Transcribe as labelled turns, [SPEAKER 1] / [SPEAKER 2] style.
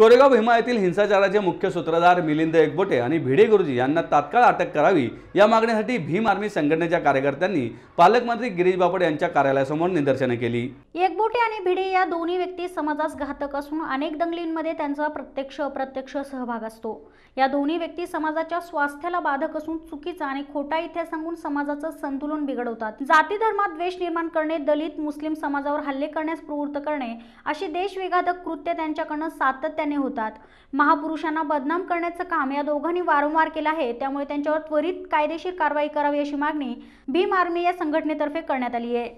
[SPEAKER 1] कोरेगाव भीमा येथील हिंसाचाराचे मुख्य सूत्रधार मिलिंद एकबोटे आणि भिडे गुरुजी यांना तात्काळ अटक करावी या मागणीसाठी भीम आर्मी संघटनेच्या कार्यकर्त्यांनी पालकमंत्री गिरीश बापट यांच्या कार्यालयासमोर निदर्शने केली
[SPEAKER 2] आणि भिडे या दोन्ही व्यक्ती समाजास घातक असून अनेक दंगलींमध्ये त्यांचा प्रत्यक्ष अप्रत्यक्ष सहभाग असतो या दोन्ही व्यक्ती समाजाच्या स्वास्थ्याला बाधक असून चुकीचा आणि खोटा इतिहास सांगून समाजाचं संतुलन बिघडवतात जाती धर्मात द्वेष निर्माण करणे दलित मुस्लिम समाजावर हल्ले करण्यास प्रवृत्त करणे अशी देशविघातक कृत्य त्यांच्याकडनं सातत्याने होतात महापुरुषांना बदनाम करण्याचं काम या दोघांनी वारंवार केलं आहे त्यामुळे त्यांच्यावर त्वरित कायदेशीर कारवाई करावी अशी मागणी भीम आर्मी या संघटनेतर्फे करण्यात आली आहे